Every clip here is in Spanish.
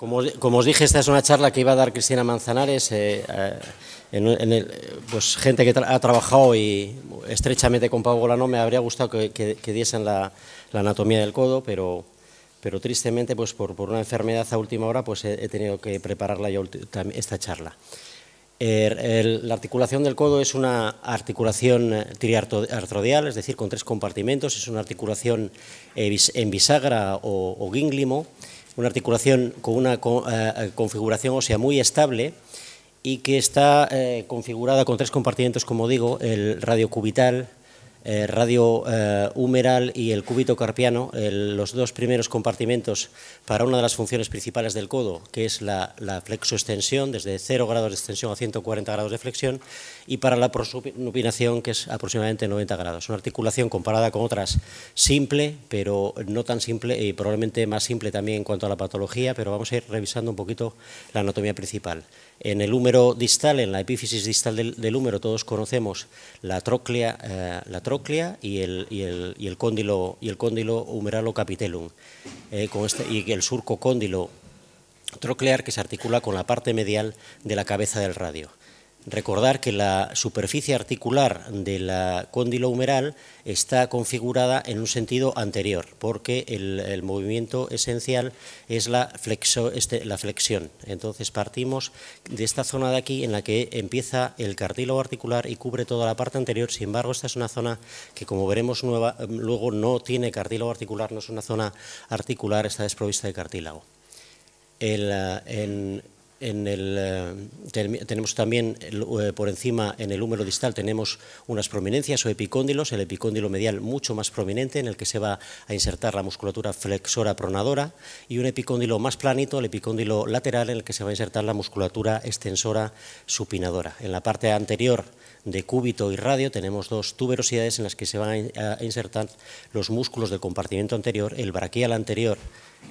Como, os dije, esta es una charla que iba a dar Cristina Manzanares, eh, eh, pues, gente que ha trabajado y estrechamente con Pablo Golano, me habría gustado que, diesen la, anatomía del codo, pero, pero tristemente pues por, por, una enfermedad a última hora pues he, tenido que prepararla yo esta charla. Er, la articulación del codo es una articulación eh, triartrodial, es decir, con tres compartimentos, es una articulación en bisagra o, o una articulación con una eh, eh, configuración, o sea, muy estable y que está eh, configurada con tres compartimentos, como digo, el radiocubital, eh, radio eh, humeral y el cúbito carpiano, eh, los dos primeros compartimentos para una de las funciones principales del codo, que es la, la flexoextensión, desde 0 grados de extensión a 140 grados de flexión, y para la prosupinación, que es aproximadamente 90 grados. Es Una articulación comparada con otras simple, pero no tan simple, y probablemente más simple también en cuanto a la patología, pero vamos a ir revisando un poquito la anatomía principal. En el húmero distal, en la epífisis distal del, húmero, todos conocemos la troclea, eh, la troclea y, el, cóndilo, y el cóndilo humeralo capitelum, eh, este, y el surco cóndilo troclear que se articula con la parte medial de la cabeza del radio. Recordar que la superficie articular de la cóndilo humeral está configurada en un sentido anterior, porque el, movimiento esencial es este, la, flexión. Entonces partimos de esta zona de aquí en la que empieza el cartílago articular y cubre toda la parte anterior. Sin embargo, esta es una zona que, como veremos luego, no tiene cartílago articular, no es una zona articular, está desprovista de cartílago. El, eh, tenemos también eh, por encima en el húmero distal tenemos unas prominencias o epicóndilos, el epicóndilo medial mucho más prominente en el que se va a insertar la musculatura flexora pronadora y un epicóndilo más planito, el epicóndilo lateral en el que se va a insertar la musculatura extensora supinadora. En la parte anterior de cúbito y radio, tenemos dos tuberosidades en las que se van a insertar los músculos del compartimento anterior, el braquial anterior,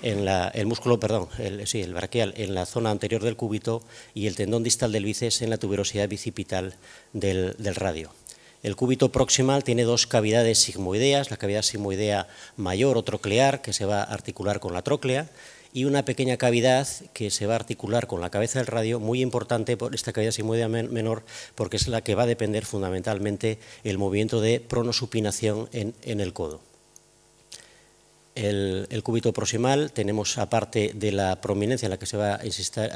en la, el músculo, perdón, el, sí, el braquial en la zona anterior del cúbito y el tendón distal del bíceps en la tuberosidad bicipital del, radio. El cúbito proximal tiene dos cavidades sigmoideas, la cavidad sigmoidea mayor o troclear, que se va a articular con la troclea y una pequeña cavidad que se va a articular con la cabeza del radio, muy importante, por esta cavidad es muy menor, porque es la que va a depender fundamentalmente el movimiento de pronosupinación en el codo el, cúbito proximal, tenemos aparte de la prominencia en la que se va a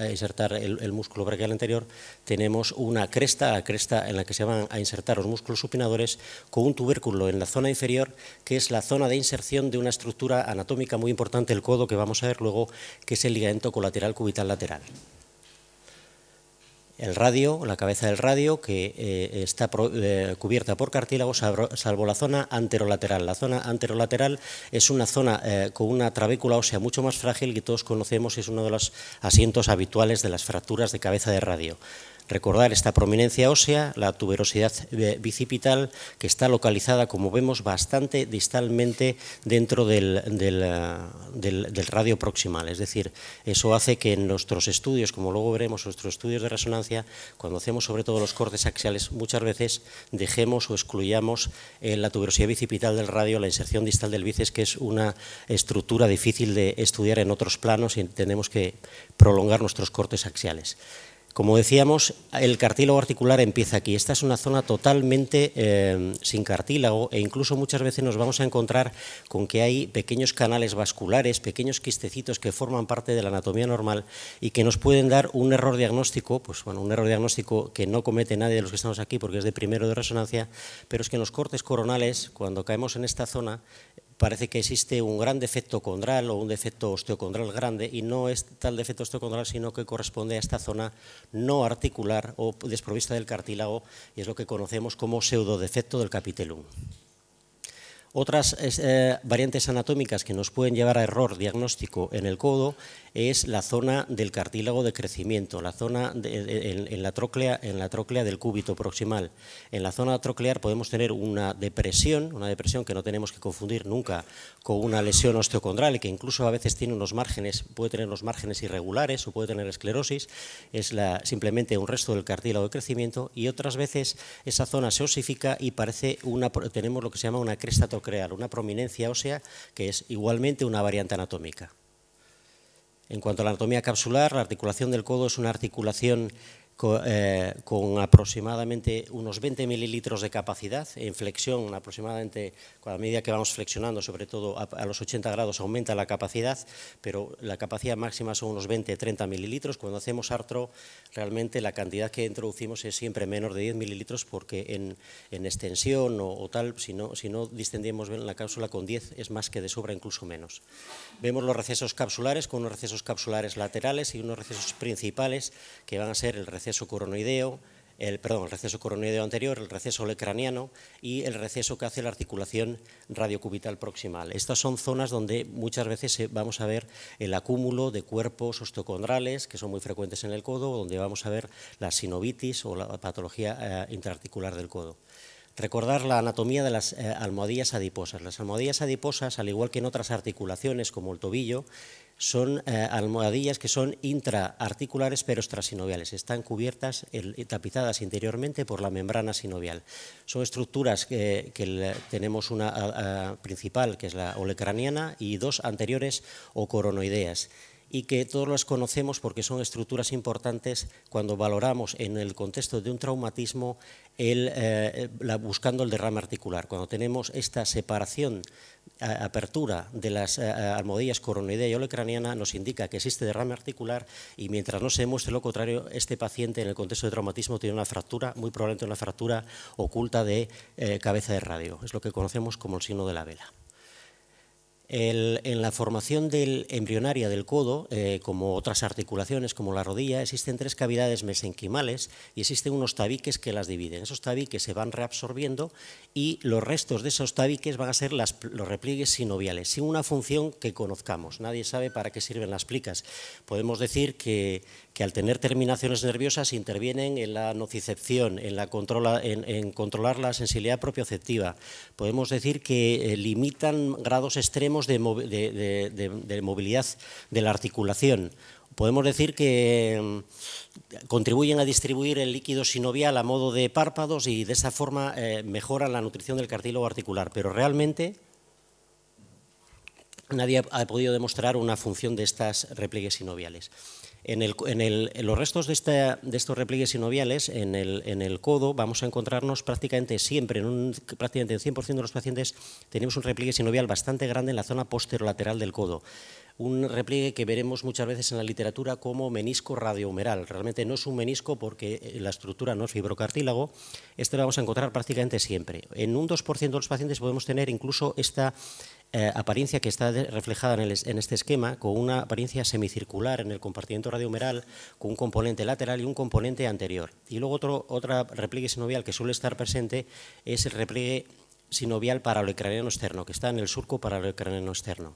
insertar, el, músculo braquial anterior, tenemos una cresta, a cresta en la que se van a insertar los músculos supinadores, con un tubérculo en la zona inferior, que es la zona de inserción de una estructura anatómica muy importante, el codo, que vamos a ver luego, que es el ligamento colateral cubital lateral el radio, la cabeza del radio, que eh, está eh, cubierta por cartílago, salvo la zona anterolateral. La zona anterolateral es una zona eh, con una trabécula ósea mucho más frágil que todos conocemos y es uno de los asientos habituales de las fracturas de cabeza de radio. Recordar esta prominencia ósea, la tuberosidad bicipital, que está localizada, como vemos, bastante distalmente dentro eh, del, radio proximal. Es decir, eso hace que en nuestros estudios, como luego veremos, nuestros estudios de resonancia, cuando hacemos sobre todo los cortes axiales, muchas veces dejemos o excluyamos eh, la tuberosidad bicipital del radio, la inserción distal del bíceps, que es una estructura difícil de estudiar en otros planos y tenemos que prolongar nuestros cortes axiales. Como decíamos, el cartílago articular empieza aquí. Esta es una zona totalmente eh, sin cartílago e incluso muchas veces nos vamos a encontrar con que hay pequeños canales vasculares, pequeños quistecitos que forman parte de la anatomía normal y que nos pueden dar un error diagnóstico, pues bueno, un error diagnóstico que no comete nadie de los que estamos aquí porque es de primero de resonancia, pero es que en los cortes coronales, cuando caemos en esta zona, parece que existe un gran defecto condral o un defecto osteocondral grande y no es tal defecto osteocondral sino que corresponde a esta zona no articular o desprovista del cartílago y es lo que conocemos como pseudodefecto del capitelum. Otras eh, variantes anatómicas que nos pueden llevar a error diagnóstico en el codo es la zona del cartílago de crecimiento, la zona en, la tróclea, en la del cúbito proximal. En la zona troclear podemos tener una depresión, una depresión que no tenemos que confundir nunca con una lesión osteocondral, que incluso a veces tiene unos márgenes, puede tener unos márgenes irregulares o puede tener esclerosis, es la, simplemente un resto del cartílago de crecimiento y otras veces esa zona se osifica y parece una, tenemos lo que se llama una cresta troclear crear una prominencia ósea que es igualmente una variante anatómica. En cuanto a la anatomía capsular, la articulación del codo es una articulación eh, con, aproximadamente unos 20 mililitros de capacidad en flexión, aproximadamente con la medida que vamos flexionando, sobre todo a, los 80 grados aumenta la capacidad, pero la capacidad máxima son unos 20-30 mililitros. Cuando hacemos artro, realmente la cantidad que introducimos es siempre menos de 10 mililitros porque en, extensión o, tal, si no, si no distendemos bien la cápsula con 10 es más que de sobra, incluso menos. Vemos los recesos capsulares con unos recesos capsulares laterales y unos recesos principales que van a ser el receso el, receso coronoideo anterior, el receso lecraniano y el receso que hace la articulación radiocubital proximal. Estas son zonas donde muchas veces eh, vamos a ver el acúmulo de cuerpos osteocondrales, que son muy frecuentes en el codo, donde vamos a ver la sinovitis o la patología interarticular eh, intraarticular del codo recordar la anatomía de las eh, almohadillas adiposas. Las almohadillas adiposas, al igual que en otras articulaciones como el tobillo, son eh, almohadillas que son intraarticulares pero extrasinoviales. Están cubiertas tapizadas interiormente por la membrana sinovial. Son estructuras que, tenemos una principal, que es la olecraniana, y dos anteriores o coronoideas y que todos las conocemos porque son estructuras importantes cuando valoramos en el contexto de un traumatismo eh, la, buscando el derrame articular. Cuando tenemos esta separación, apertura de las eh, almohadillas coronoidea y olecraniana nos indica que existe derrame articular y mientras no se muestre lo contrario, este paciente en el contexto de traumatismo tiene una fractura, muy probablemente una fractura oculta de eh, cabeza de radio. Es lo que conocemos como el signo de la vela en la formación del embrionaria del codo, eh, como otras articulaciones como la rodilla, existen tres cavidades mesenquimales y existen unos tabiques que las dividen. Esos tabiques se van reabsorbiendo y los restos de esos tabiques van a ser los repliegues sinoviales, sin una función que conozcamos. Nadie sabe para qué sirven las plicas. Podemos decir que, que al tener terminaciones nerviosas intervienen en la nocicepción, en, controlar la sensibilidad propioceptiva. Podemos decir que eh, limitan grados extremos de, movilidad de la articulación podemos decir que mm, contribuyen a distribuir el líquido sinovial a modo de párpados y de esa forma eh, mejoran la nutrición del cartílago articular, pero realmente nadie ha podido demostrar una función de estas repliegues sinoviales. En, los restos de, estos repliegues sinoviales, en el, codo, vamos a encontrarnos prácticamente siempre, en un, prácticamente en 100% de los pacientes tenemos un repliegue sinovial bastante grande en la zona posterolateral del codo. Un repliegue que veremos muchas veces en la literatura como menisco radiohumeral. Realmente no es un menisco porque eh, la estructura no es fibrocartílago. Este lo vamos a encontrar prácticamente siempre. En un 2% de los pacientes podemos tener incluso esta eh, apariencia que está reflejada en, este esquema, con una apariencia semicircular en el compartimiento radiohumeral, con un componente lateral y un componente anterior. Y luego otro otra repliegue sinovial que suele estar presente es el repliegue sinovial cráneo externo, que está en el surco cráneo externo.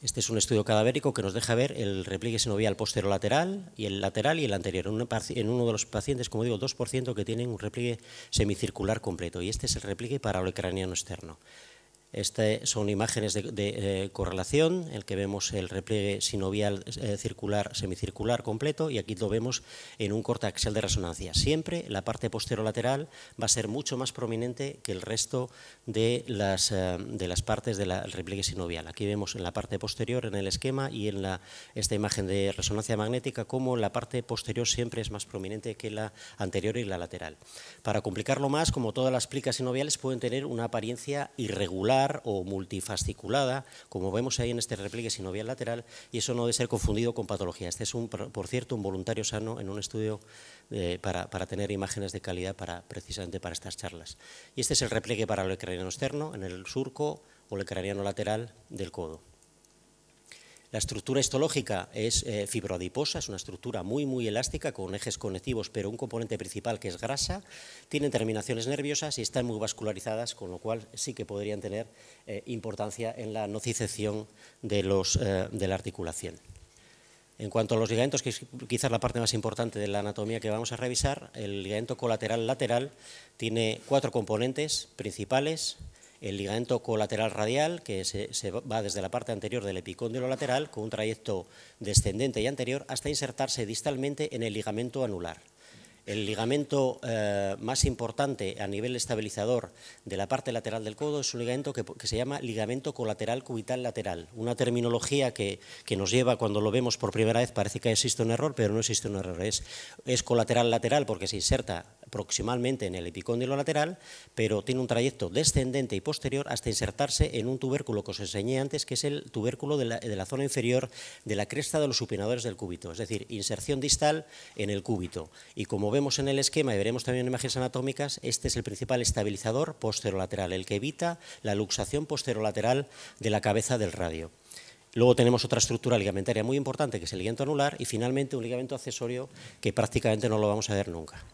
Este es un estudio cadavérico que nos deja ver el repliegue sinovial posterolateral y el lateral y el anterior. En uno de los pacientes, como digo, 2% que tienen un repliegue semicircular completo. Y este es el repliegue cráneo externo. Estas son imágenes de, eh, correlación, en el que vemos el repliegue sinovial eh, circular, semicircular completo, y aquí lo vemos en un corte axial de resonancia. Siempre la parte posterolateral va a ser mucho más prominente que el resto de las, eh, de las partes del repliegue sinovial. Aquí vemos en la parte posterior, en el esquema, y en la, esta imagen de resonancia magnética, cómo la parte posterior siempre es más prominente que la anterior y la lateral. Para complicarlo más, como todas las plicas sinoviales, pueden tener una apariencia irregular o multifasciculada, como vemos ahí en este repliegue sinovial lateral, y eso no debe ser confundido con patología. Este es, por cierto, un voluntario sano en un estudio eh, para, tener imágenes de calidad para, precisamente para estas charlas. Y este es el repliegue para el ecraniano externo, en el surco o el ecraniano lateral del codo. La estructura histológica es eh, fibroadiposa, es una estructura muy, muy elástica con ejes conectivos, pero un componente principal que es grasa. Tienen terminaciones nerviosas y están muy vascularizadas, con lo cual sí que podrían tener eh, importancia en la nocicepción de, los, eh, de la articulación. En cuanto a los ligamentos, que es quizás la parte más importante de la anatomía que vamos a revisar, el ligamento colateral lateral tiene cuatro componentes principales el ligamento colateral radial, que se, va desde la parte anterior del epicóndilo lateral, con un trayecto descendente y anterior, hasta insertarse distalmente en el ligamento anular. El ligamento eh, más importante a nivel estabilizador de la parte lateral del codo es un ligamento que, se llama ligamento colateral cubital lateral. Una terminología que, nos lleva cuando lo vemos por primera vez, parece que existe un error, pero no existe un error. Es, es colateral lateral porque se inserta proximalmente en el epicóndilo lateral, pero tiene un trayecto descendente y posterior hasta insertarse en un tubérculo que os enseñé antes, que es el tubérculo de la, zona inferior de la cresta de los supinadores del cúbito, es decir, inserción distal en el cúbito. Y como vemos en el esquema y veremos también en imágenes anatómicas, este es el principal estabilizador posterolateral, el que evita la luxación posterolateral de la cabeza del radio. Luego tenemos otra estructura ligamentaria muy importante, que es el ligamento anular, y finalmente un ligamento accesorio que prácticamente no lo vamos a ver nunca.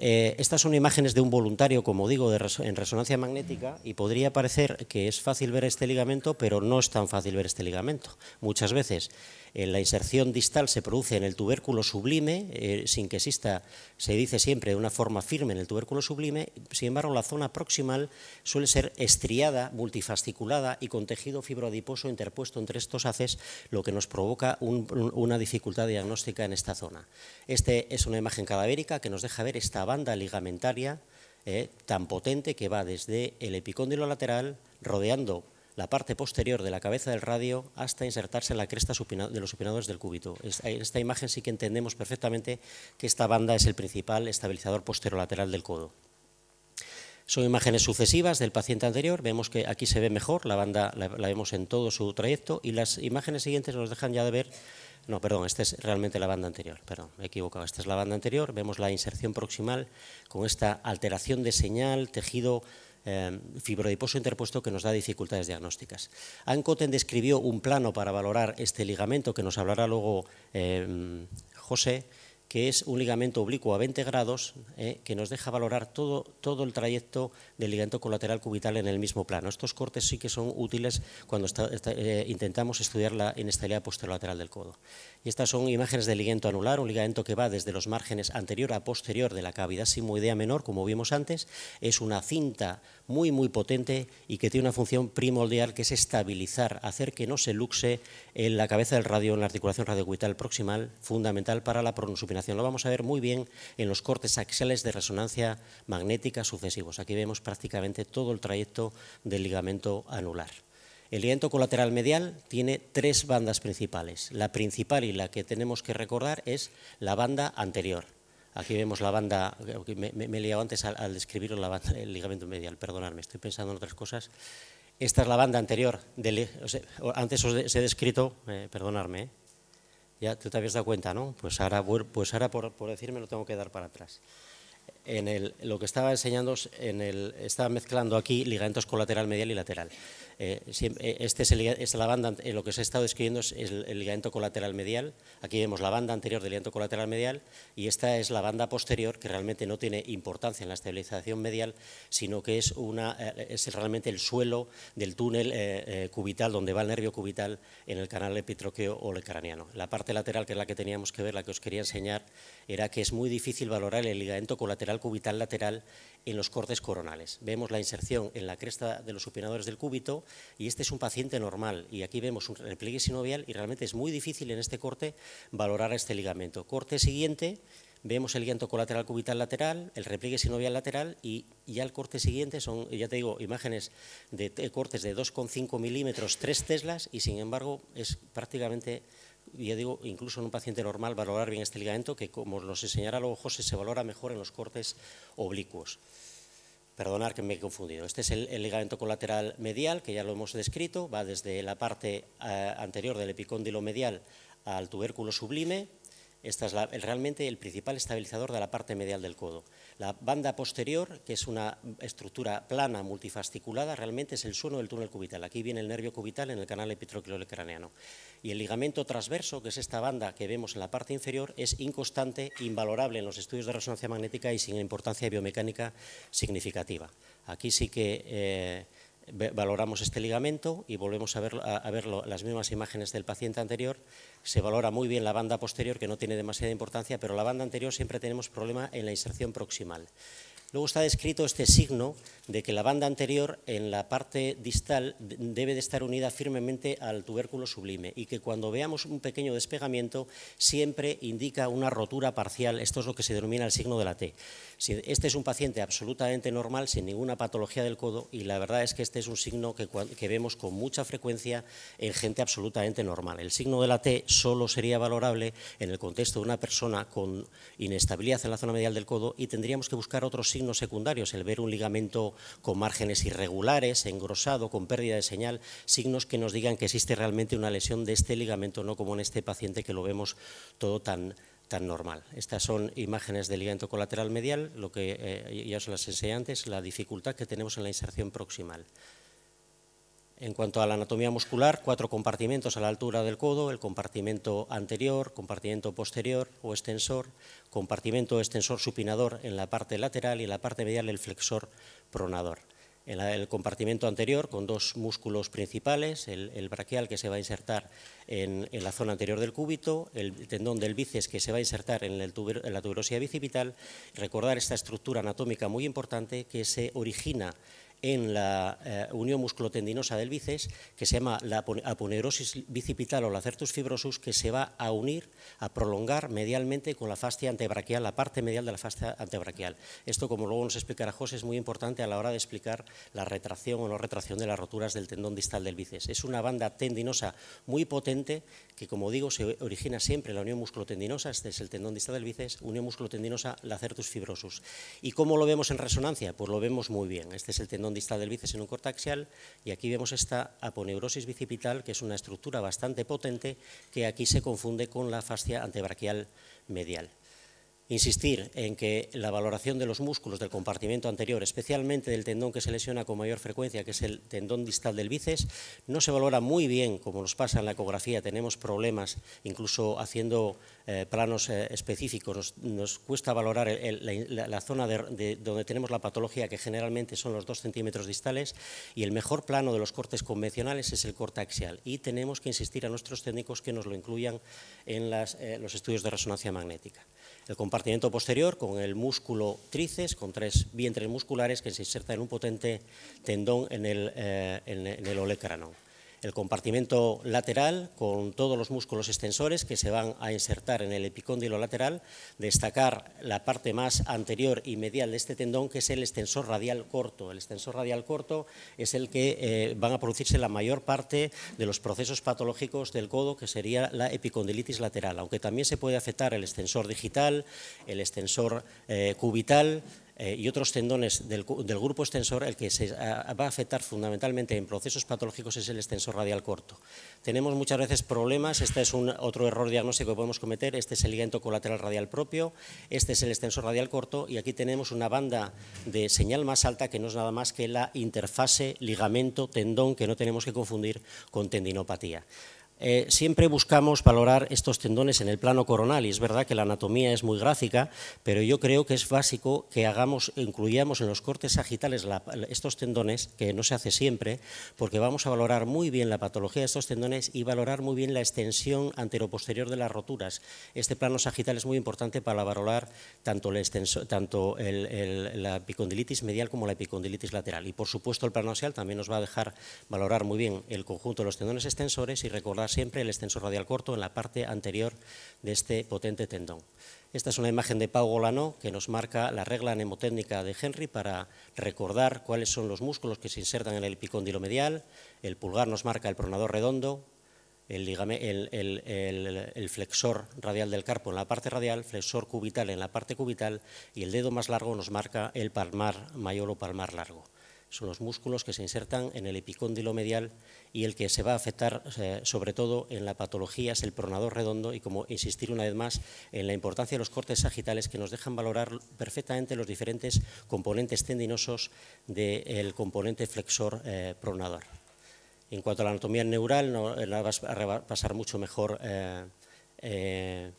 Eh, estas son imágenes de un voluntario, como digo, en resonancia magnética y podría parecer que es fácil ver este ligamento, pero no es tan fácil ver este ligamento. Muchas veces eh, la inserción distal se produce en el tubérculo sublime, eh, sin que exista, se dice siempre, una forma firme en el tubérculo sublime, sin embargo la zona proximal suele ser estriada, multifasciculada y con tejido fibroadiposo interpuesto entre estos haces, lo que nos provoca una dificultad diagnóstica en esta zona. Esta es una imagen cadavérica que nos deja ver esta banda ligamentaria eh, tan potente que va desde el epicóndilo lateral, rodeando la parte posterior de la cabeza del radio hasta insertarse en la cresta de los supinadores del cúbito. En esta imagen sí que entendemos perfectamente que esta banda es el principal estabilizador posterolateral del codo. Son imágenes sucesivas del paciente anterior, vemos que aquí se ve mejor, la banda la, vemos en todo su trayecto y las imágenes siguientes nos dejan ya de ver no, perdón, esta es realmente la banda anterior, perdón, me he equivocado, esta es la banda anterior, vemos la inserción proximal con esta alteración de señal, tejido Em, fibrodiposo interpuesto que nos da dificultades diagnósticas. Ancoten describió un plano para valorar este ligamento que nos hablará luego em, José, que es un ligamento oblicuo a 20 grados eh, que nos deja valorar todo, todo el trayecto del ligamento colateral cubital en el mismo plano. Estos cortes sí que son útiles cuando eh, intentamos estudiar la inestabilidad posterolateral del codo. Y estas son imágenes del ligamento anular, un ligamento que va desde los márgenes anterior a posterior de la cavidad simoidea menor, como vimos antes. Es una cinta muy, muy potente y que tiene una función primordial que es estabilizar, hacer que no se luxe en la cabeza del radio, en la articulación radiocubital proximal, fundamental para la pronosupinación lo vamos a ver muy bien en los cortes axiales de resonancia magnética sucesivos. Aquí vemos prácticamente todo el trayecto del ligamento anular. El ligamento colateral medial tiene tres bandas principales. La principal y la que tenemos que recordar es la banda anterior. Aquí vemos la banda, me, he liado antes al, describir el ligamento medial, perdonadme, estoy pensando en otras cosas. Esta es la banda anterior, del, antes os he descrito, eh, perdonarme perdonadme, eh, ya te habías dado cuenta, ¿no? Pues ahora, pues por, decirme lo tengo que dar para atrás. En el, lo que estaba enseñando, en el, estaba mezclando aquí ligamentos colateral, medial y lateral. Eh, eh, este es la banda, eh, lo que os he estado describiendo es el, ligamento colateral medial. Aquí vemos la banda anterior del ligamento colateral medial y esta es la banda posterior que realmente no tiene importancia en la estabilización medial, sino que es, realmente el suelo del túnel cubital donde va el nervio cubital en el canal epitroqueo o el La parte lateral, que es la que teníamos que ver, la que os quería enseñar, era que es muy difícil valorar el ligamento colateral cubital lateral en los cortes coronales. Vemos la inserción en la cresta de los supinadores del cúbito y este es un paciente normal y aquí vemos un repliegue sinovial y realmente es muy difícil en este corte valorar este ligamento. Corte siguiente, vemos el ligamento colateral cubital lateral, el repliegue sinovial lateral y ya el corte siguiente son, ya te digo, imágenes de cortes de 2,5 milímetros, 3 teslas y sin embargo es prácticamente ya digo, incluso en un paciente normal, valorar bien este ligamento, que como nos enseñará luego José, se valora mejor en los cortes oblicuos. Perdonar que me he confundido. Este es el, ligamento colateral medial, que ya lo hemos descrito, va desde la parte eh, anterior del epicóndilo medial al tubérculo sublime. Esta es realmente el principal estabilizador de la parte medial del codo. La banda posterior, que es una estructura plana multifasticulada, realmente es el sueno del túnel cubital. Aquí viene el nervio cubital en el canal epitroquilolecraneano. craneano y el ligamento transverso, que es esta banda que vemos en la parte inferior, es inconstante, invalorable en los estudios de resonancia magnética y sin importancia biomecánica significativa. Aquí sí que eh, valoramos este ligamento y volvemos a a ver, las mismas imágenes del paciente anterior. Se valora muy bien la banda posterior, que no tiene demasiada importancia, pero la banda anterior siempre tenemos problema en la inserción proximal. Luego está descrito este signo de que la banda anterior en la parte distal debe de estar unida firmemente al tubérculo sublime y que cuando veamos un pequeño despegamiento siempre indica una rotura parcial, esto es lo que se denomina el signo de la T este es un paciente absolutamente normal, sin ninguna patología del codo, y la verdad es que este es un signo que, vemos con mucha frecuencia en gente absolutamente normal. El signo de la T solo sería valorable en el contexto de una persona con inestabilidad en la zona medial del codo y tendríamos que buscar otros signos secundarios, el ver un ligamento con márgenes irregulares, engrosado, con pérdida de señal, signos que nos digan que existe realmente una lesión de este ligamento, no como en este paciente que lo vemos todo tan tan normal. Estas son imágenes del ligamento colateral medial, lo que eh, ya os las enseñé antes, la dificultad que tenemos en la inserción proximal. En cuanto a la anatomía muscular, cuatro compartimentos a la altura del codo, el compartimento anterior, compartimento posterior o extensor, compartimento extensor supinador en la parte lateral y en la parte medial el flexor pronador el compartimento anterior con dos músculos principales, el, braquial que se va a insertar en, la zona anterior del cúbito, el tendón del bíceps que se va a insertar en, en la tuberosidad bicipital. Recordar esta estructura anatómica muy importante que se origina en la eh, unión musculotendinosa del bíceps, que se llama la aponeurosis bicipital o la certus fibrosus, que se va a unir, a prolongar medialmente con la fascia antebraquial, la parte medial de la fascia antebraquial. Esto, como luego nos explicará José, es muy importante a la hora de explicar la retracción o no retracción de las roturas del tendón distal del bíceps. Es una banda tendinosa muy potente que, como digo, se origina siempre en la unión musculotendinosa, este es el tendón distal del bíceps, unión musculotendinosa, la certus fibrosus. ¿Y cómo lo vemos en resonancia? Pues lo vemos muy bien. Este es el tendón donde del bíceps en un cortaxial y aquí vemos esta aponeurosis bicipital, que es una estructura bastante potente que aquí se confunde con la fascia antebraquial medial. Insistir en que la valoración de los músculos del compartimento anterior, especialmente del tendón que se lesiona con mayor frecuencia, que es el tendón distal del bíceps, no se valora muy bien, como nos pasa en la ecografía. Tenemos problemas, incluso haciendo eh, planos eh, específicos, nos, cuesta valorar la, zona donde tenemos la patología, que generalmente son los dos centímetros distales, y el mejor plano de los cortes convencionales es el corte axial. Y tenemos que insistir a nuestros técnicos que nos lo incluyan en eh, los estudios de resonancia magnética el compartimento posterior con el músculo tríceps, con tres vientres musculares que se inserta en un potente tendón en el, eh, el olecrano el compartimento lateral con todos los músculos extensores que se van a insertar en el epicóndilo lateral, destacar la parte más anterior y medial de este tendón que es el extensor radial corto. El extensor radial corto es el que eh, van a producirse la mayor parte de los procesos patológicos del codo que sería la epicondilitis lateral, aunque también se puede afectar el extensor digital, el extensor eh, cubital, eh, y otros tendones del, grupo extensor, el que se va a afectar fundamentalmente en procesos patológicos es el extensor radial corto. Tenemos muchas veces problemas, este es otro error diagnóstico que podemos cometer, este es el ligamento colateral radial propio, este es el extensor radial corto y aquí tenemos una banda de señal más alta que no es nada más que la interfase ligamento-tendón que no tenemos que confundir con tendinopatía. Eh, siempre buscamos valorar estos tendones en el plano coronal y es verdad que la anatomía es muy gráfica, pero yo creo que es básico que hagamos, incluyamos en los cortes sagitales estos tendones, que no se hace siempre, porque vamos a valorar muy bien la patología de estos tendones y valorar muy bien la extensión anteroposterior de las roturas. Este plano sagital es muy importante para valorar tanto, la epicondilitis medial como la epicondilitis lateral. Y por supuesto el plano axial también nos va a dejar valorar muy bien el conjunto de los tendones extensores y recordar siempre el extensor radial corto en la parte anterior de este potente tendón. Esta es una imagen de Pau Golano que nos marca la regla mnemotécnica de Henry para recordar cuáles son los músculos que se insertan en el epicóndilo medial. El pulgar nos marca el pronador redondo, el, el, flexor radial del carpo en la parte radial, flexor cubital en la parte cubital y el dedo más largo nos marca el palmar mayor o palmar largo son los músculos que se insertan en el epicóndilo medial y el que se va a afectar sobre todo en la patología es el pronador redondo y como insistir una vez más en la importancia de los cortes sagitales que nos dejan valorar perfectamente los diferentes componentes tendinosos del componente flexor eh, pronador. En cuanto a la anatomía neural, la vas a pasar mucho mejor eh, eh,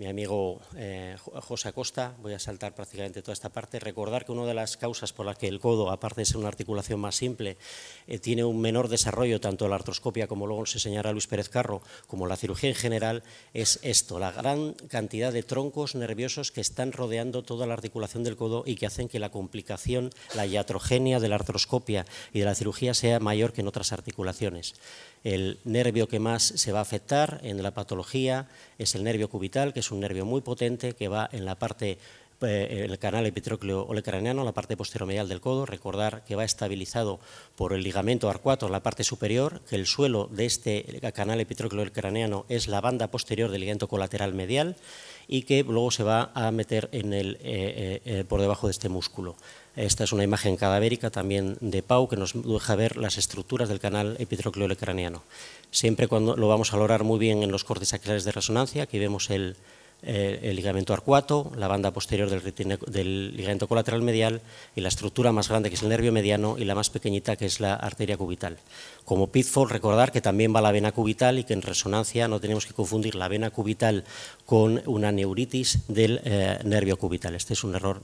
mi amigo eh, José Acosta, voy a saltar prácticamente toda esta parte, recordar que una de las causas por las que el codo, aparte de ser una articulación más simple, eh, tiene un menor desarrollo, tanto la artroscopia como luego se señala Luis Pérez Carro, como la cirugía en general, es esto, la gran cantidad de troncos nerviosos que están rodeando toda la articulación del codo y que hacen que la complicación, la iatrogenia de la artroscopia y de la cirugía sea mayor que en otras articulaciones. El nervio que más se va a afectar en la patología es el nervio cubital, que es un nervio muy potente que va en la parte eh, el canal epitrócleo olecraniano, la parte posteromedial del codo. Recordar que va estabilizado por el ligamento arcuato en la parte superior, que el suelo de este canal epitrócleo olecraniano es la banda posterior del ligamento colateral medial y que luego se va a meter eh, eh, por debajo de este músculo. Esta es una imagen cadavérica también de Pau que nos deja ver las estructuras del canal epitrocleolecraniano. Siempre cuando lo vamos a lograr muy bien en los cortes axilares de resonancia, aquí vemos el, eh, el ligamento arcuato, la banda posterior del, ligamento colateral medial y la estructura más grande que es el nervio mediano y la más pequeñita que es la arteria cubital. Como pitfall, recordar que también va la vena cubital y que en resonancia no tenemos que confundir la vena cubital con una neuritis del eh, nervio cubital. Este es un error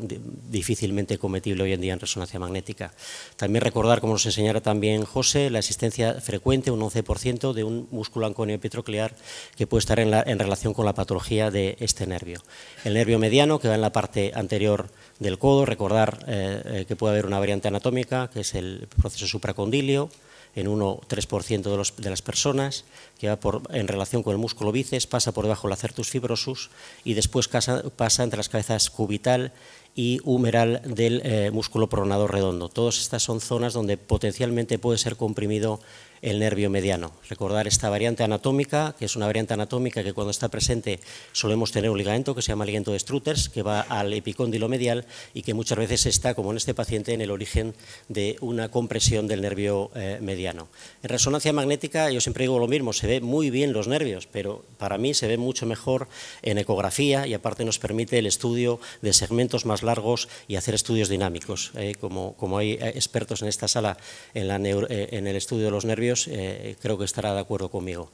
difícilmente cometible hoy en día en resonancia magnética. También recordar, como nos enseñara también José, la existencia frecuente, un 11%, de un músculo anconio que puede estar en, en relación con la patología de este nervio. El nervio mediano, que va en la parte anterior del codo, recordar eh, eh, que puede haber una variante anatómica, que es el proceso supracondilio, en 1-3% de, las personas, que va por, en relación con el músculo bíceps, pasa por debajo del acertus fibrosus y después pasa, entre las cabezas cubital y humeral del eh, músculo pronador redondo. Todas estas son zonas donde potencialmente puede ser comprimido el nervio mediano. Recordar esta variante anatómica, que es una variante anatómica que cuando está presente solemos tener un ligamento que se llama ligamento de Strutters, que va al epicóndilo medial y que muchas veces está, como en este paciente, en el origen de una compresión del nervio eh, mediano. En resonancia magnética, yo siempre digo lo mismo, se ve muy bien los nervios, pero para mí se ve mucho mejor en ecografía y aparte nos permite el estudio de segmentos más largos y hacer estudios dinámicos. Eh, como, como, hay eh, expertos en esta sala en, la en el estudio de los nervios, eh, creo que estará de acuerdo conmigo.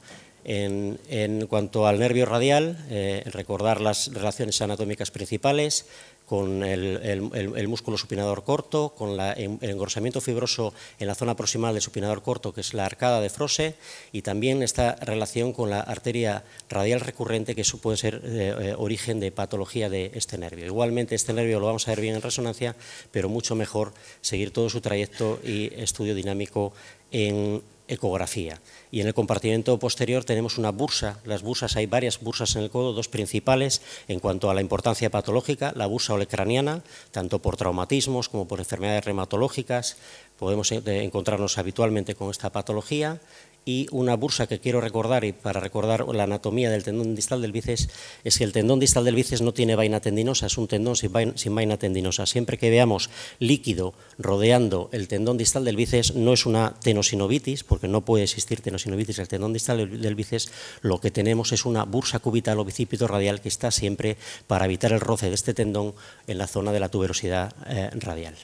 En, cuanto al nervio radial, eh, recordar las relaciones anatómicas principales con el, músculo supinador corto, con el engrosamiento fibroso en la zona proximal del supinador corto, que es la arcada de Frose, y también esta relación con la arteria radial recurrente, que puede ser eh, origen de patología de este nervio. Igualmente, este nervio lo vamos a ver bien en resonancia, pero mucho mejor seguir todo su trayecto y estudio dinámico en, ecografía. Y en el compartimento posterior tenemos una bursa. Las bursas, hay varias bursas en el codo, dos principales en cuanto a la importancia patológica, la bursa olecraniana, tanto por traumatismos como por enfermedades reumatológicas. Podemos eh, encontrarnos habitualmente con esta patología y una bursa que quiero recordar y para recordar la anatomía del tendón distal del bíceps es que el tendón distal del bíceps no tiene vaina tendinosa, es un tendón sin vaina, tendinosa. Siempre que veamos líquido rodeando el tendón distal del bíceps no es una tenosinovitis, porque no puede existir tenosinovitis el tendón distal del bíceps, lo que tenemos es una bursa cubital o bicipito radial que está siempre para evitar el roce de este tendón en la zona de la tuberosidad eh, radial.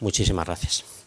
Muchísimas gracias.